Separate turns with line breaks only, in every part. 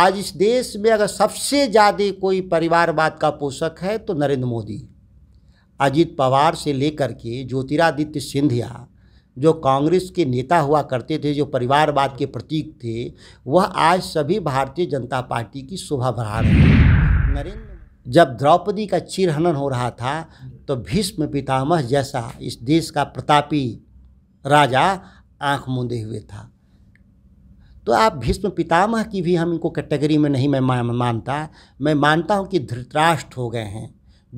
आज इस देश में अगर सबसे ज़्यादा कोई परिवारवाद का पोषक है तो नरेंद्र मोदी अजीत पवार से लेकर के ज्योतिरादित्य सिंधिया जो कांग्रेस के नेता हुआ करते थे जो परिवारवाद के प्रतीक थे वह आज सभी भारतीय जनता पार्टी की शोभा बढ़ा रहे हैं नरेंद्र जब द्रौपदी का चिरहनन हो रहा था तो भीष्म पितामह जैसा इस देश का प्रतापी राजा आंख मूंदे हुए था तो आप भीष्म पितामह की भी हम इनको कैटेगरी में नहीं मैं मानता मैं मानता हूँ कि धृतराष्ट्र हो गए हैं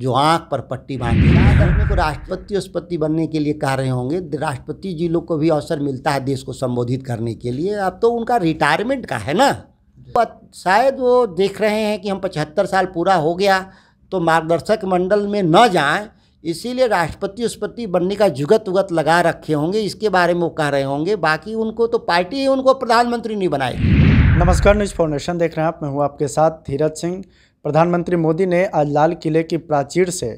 जो आँख पर पट्टी बांधी अगर अपने को राष्ट्रपति उपपति बनने के लिए कह रहे होंगे राष्ट्रपति जी लोग को भी अवसर मिलता है देश को संबोधित करने के लिए अब तो उनका रिटायरमेंट का है ना तो शायद वो देख रहे हैं कि हम पचहत्तर साल पूरा हो गया तो मार्गदर्शक मंडल में न जाएं इसीलिए राष्ट्रपति उपति बनने का जुगत उगत लगा रखे होंगे इसके बारे में वो कह रहे होंगे बाकी उनको तो पार्टी ही उनको प्रधानमंत्री
नहीं बनाएगी नमस्कार न्यूज फाउंडेशन देख रहे हैं आप मैं हूँ आपके साथ धीरज सिंह प्रधानमंत्री मोदी ने आज लाल किले की प्राचीर से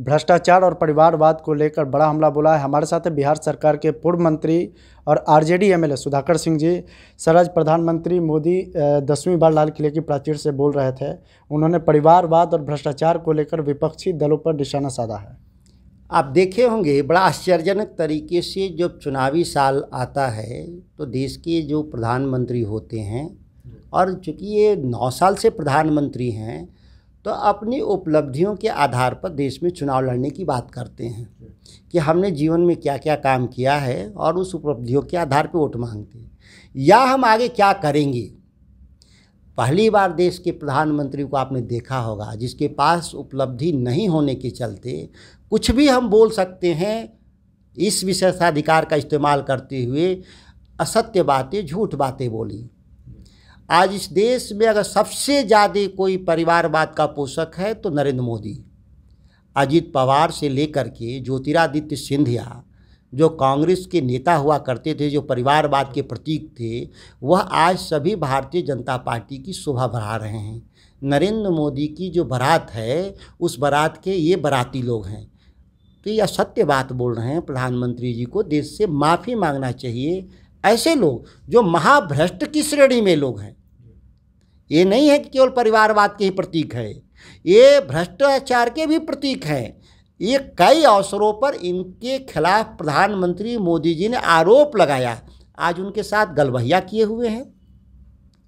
भ्रष्टाचार और परिवारवाद को लेकर बड़ा हमला बोला है हमारे साथ बिहार सरकार के पूर्व मंत्री और RJD MLA Sudhakar Singh ji sir आज प्रधानमंत्री मोदी दसवीं बार लाल किले की प्राचीर से बोल रहे थे उन्होंने परिवारवाद और भ्रष्टाचार को लेकर विपक्षी दलों पर निशाना साधा है आप देखे होंगे बड़ा
आश्चर्यजनक तरीके से जब चुनावी साल आता है तो देश के जो प्रधानमंत्री होते हैं और चूँकि ये नौ साल से प्रधानमंत्री हैं तो अपनी उपलब्धियों के आधार पर देश में चुनाव लड़ने की बात करते हैं कि हमने जीवन में क्या क्या काम किया है और उस उपलब्धियों के आधार पर वोट मांगते हैं या हम आगे क्या करेंगे पहली बार देश के प्रधानमंत्री को आपने देखा होगा जिसके पास उपलब्धि नहीं होने के चलते कुछ भी हम बोल सकते हैं इस विशेषाधिकार का इस्तेमाल करते हुए असत्य बातें झूठ बातें बोली आज इस देश में अगर सबसे ज़्यादा कोई परिवारवाद का पोषक है तो नरेंद्र मोदी अजित पवार से लेकर के ज्योतिरादित्य सिंधिया जो कांग्रेस के नेता हुआ करते थे जो परिवारवाद के प्रतीक थे वह आज सभी भारतीय जनता पार्टी की शोभा बढ़ा रहे हैं नरेंद्र मोदी की जो बारात है उस बारात के ये बाराती लोग हैं तो ये सत्य बात बोल रहे हैं प्रधानमंत्री जी को देश से माफ़ी मांगना चाहिए ऐसे लोग जो महाभ्रष्ट की श्रेणी में लोग हैं ये नहीं है कि केवल परिवारवाद के ही प्रतीक है ये भ्रष्टाचार के भी प्रतीक हैं ये कई अवसरों पर इनके खिलाफ प्रधानमंत्री मोदी जी ने आरोप लगाया आज उनके साथ गलबहिया किए हुए हैं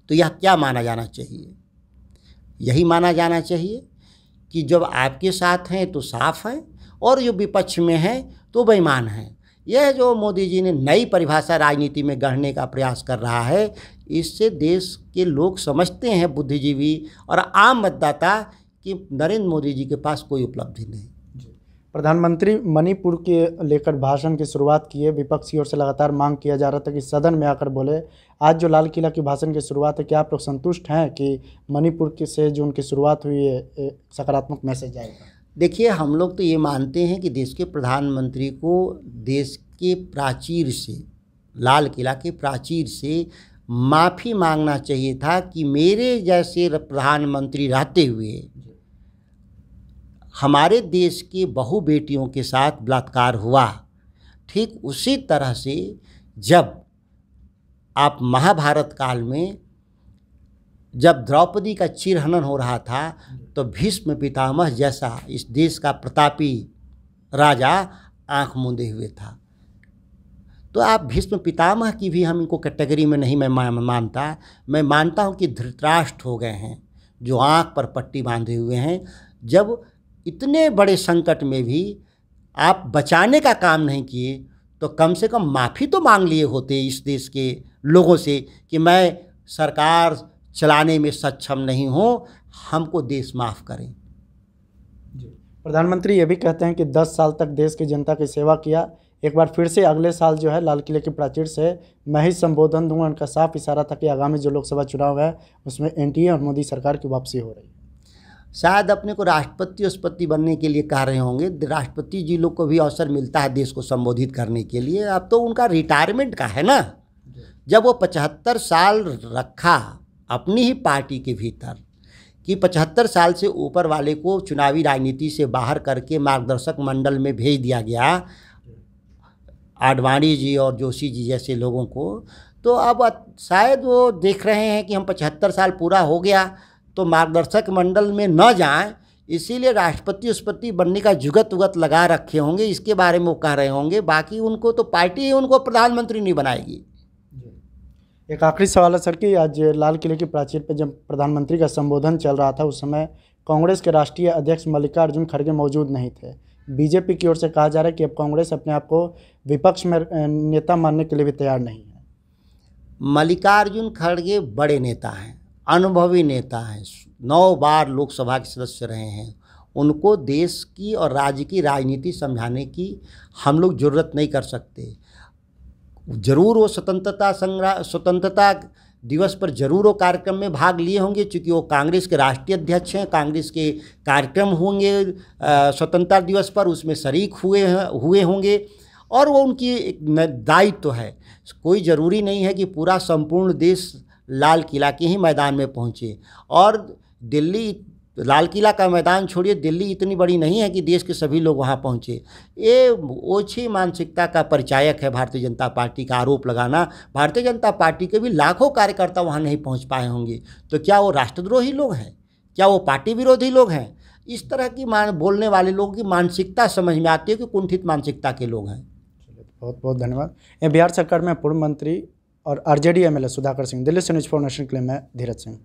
तो यह क्या माना जाना चाहिए यही माना जाना चाहिए कि जब आपके साथ हैं तो साफ हैं और जो विपक्ष में हैं तो बेईमान हैं यह जो मोदी जी ने नई परिभाषा राजनीति में गढ़ने का प्रयास कर रहा है इससे देश के लोग समझते हैं बुद्धिजीवी और आम मतदाता कि नरेंद्र
मोदी जी के पास कोई
उपलब्धि नहीं
प्रधानमंत्री मणिपुर के लेकर भाषण की शुरुआत किए विपक्ष की ओर से लगातार मांग किया जा रहा था कि सदन में आकर बोले आज जो लाल किला के भाषण की शुरुआत है क्या आप लोग संतुष्ट हैं कि मणिपुर के से जो उनकी शुरुआत हुई है सकारात्मक मैसेज आएगा
देखिए हम लोग तो ये मानते हैं कि देश के प्रधानमंत्री को देश के प्राचीर से लाल किला के प्राचीर से माफ़ी मांगना चाहिए था कि मेरे जैसे प्रधानमंत्री रहते हुए हमारे देश की बहु बेटियों के साथ बलात्कार हुआ ठीक उसी तरह से जब आप महाभारत काल में जब द्रौपदी का चिरहनन हो रहा था तो भीष्म पितामह जैसा इस देश का प्रतापी राजा आंख मूंदे हुए था तो आप भीष्म पितामह की भी हम इनको कैटेगरी में नहीं मैं मानता मैं मानता हूँ कि धृतराष्ट्र हो गए हैं जो आँख पर पट्टी बांधे हुए हैं जब इतने बड़े संकट में भी आप बचाने का काम नहीं किए तो कम से कम माफ़ी तो मांग लिए होते इस देश के लोगों से कि मैं सरकार चलाने में सक्षम नहीं हूँ हमको देश माफ़ करें
प्रधानमंत्री ये भी कहते हैं कि 10 साल तक देश की जनता की सेवा किया एक बार फिर से अगले साल जो है लाल किले के प्राचीर से मैं ही संबोधन दूंगा उनका साफ इशारा था कि आगामी जो लोकसभा चुनाव है उसमें एनडीए और मोदी सरकार की वापसी हो रही है
शायद अपने को राष्ट्रपति उष्पति बनने के लिए कह रहे होंगे राष्ट्रपति जी लोग को भी अवसर मिलता है देश को संबोधित करने के लिए अब तो उनका रिटायरमेंट का है ना जब वो पचहत्तर साल रखा अपनी ही पार्टी के भीतर कि पचहत्तर साल से ऊपर वाले को चुनावी राजनीति से बाहर करके मार्गदर्शक मंडल में भेज दिया गया आडवाणी जी और जोशी जी जैसे लोगों को तो अब शायद वो देख रहे हैं कि हम पचहत्तर साल पूरा हो गया तो मार्गदर्शक मंडल में न जाएं इसीलिए राष्ट्रपति उस्पति बनने का जुगत उगत लगा रखे होंगे इसके बारे में वो कह रहे होंगे बाकी उनको तो पार्टी ही उनको प्रधानमंत्री नहीं बनाएगी
एक आखिरी सवाल है सर कि आज लाल किले की प्राचीर पर जब प्रधानमंत्री का संबोधन चल रहा था उस समय कांग्रेस के राष्ट्रीय अध्यक्ष मल्लिकार्जुन खड़गे मौजूद नहीं थे बीजेपी की ओर से कहा जा रहा है कि अब कांग्रेस अपने आप को विपक्ष में नेता मानने के लिए भी तैयार नहीं है
मल्लिकार्जुन खड़गे बड़े नेता हैं अनुभवी नेता हैं नौ बार लोकसभा के सदस्य रहे हैं उनको देश की और राज्य की राजनीति समझाने की हम लोग ज़रूरत नहीं कर सकते ज़रूर वो स्वतंत्रता संग्राम स्वतंत्रता दिवस पर जरूर वो कार्यक्रम में भाग लिए होंगे क्योंकि वो कांग्रेस के राष्ट्रीय अध्यक्ष हैं कांग्रेस के कार्यक्रम होंगे स्वतंत्रता दिवस पर उसमें शरीक हुए हुए होंगे और वो उनकी एक दायित्व तो है कोई ज़रूरी नहीं है कि पूरा संपूर्ण देश लाल किला के ही मैदान में पहुँचे और दिल्ली लाल किला का मैदान छोड़िए दिल्ली इतनी बड़ी नहीं है कि देश के सभी लोग वहाँ पहुँचे ये ओछी मानसिकता का परिचायक है भारतीय जनता पार्टी का आरोप लगाना भारतीय जनता पार्टी के भी लाखों कार्यकर्ता वहाँ नहीं पहुँच पाए होंगे तो क्या वो राष्ट्रद्रोही लोग हैं क्या वो पार्टी विरोधी लोग हैं इस तरह की मान बोलने वाले लोगों की मानसिकता समझ में आती है कि कुंठित मानसिकता के लोग हैं
बहुत बहुत धन्यवाद ये बिहार सरकार में पूर्व मंत्री और आरजेडी एमएलए सुधाकर सिंह दिल्ली से न्यूज फॉर नेशनल के लिए मैं धीरज सिंह